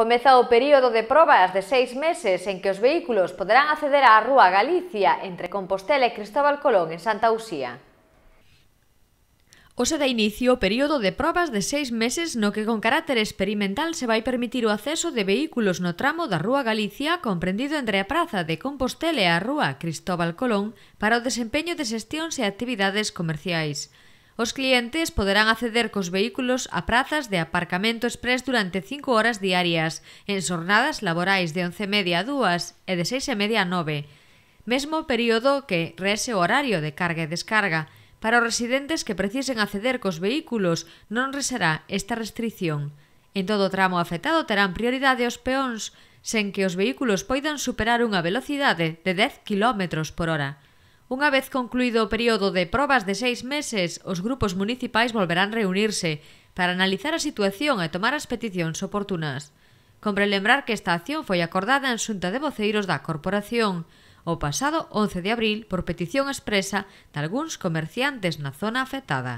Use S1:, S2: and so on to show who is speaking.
S1: Comeza o período de probas de seis meses en que os vehículos poderán acceder á Rúa Galicia entre Compostela e Cristóbal Colón en Santa Uxía. Ose da inicio o período de probas de seis meses no que con carácter experimental se vai permitir o acceso de vehículos no tramo da Rúa Galicia comprendido entre a Praza de Compostela e a Rúa Cristóbal Colón para o desempeño de xestións e actividades comerciais. Os clientes poderán acceder cos vehículos a prazas de aparcamento express durante 5 horas diarias, en xornadas laborais de 11:30 a 2 e de 6:30 a 9, mesmo período que rese o horario de carga e descarga. Para os residentes que precisen acceder cos vehículos non reserá esta restricción. En todo o tramo afectado terán prioridade os peóns, sen que os vehículos poidan superar unha velocidade de 10 km por hora. Unha vez concluído o período de probas de seis meses, os grupos municipais volverán reunirse para analizar a situación e tomar as peticións oportunas. Compre lembrar que esta acción foi acordada en xunta de voceiros da corporación o pasado 11 de abril por petición expresa de algúns comerciantes na zona afectada.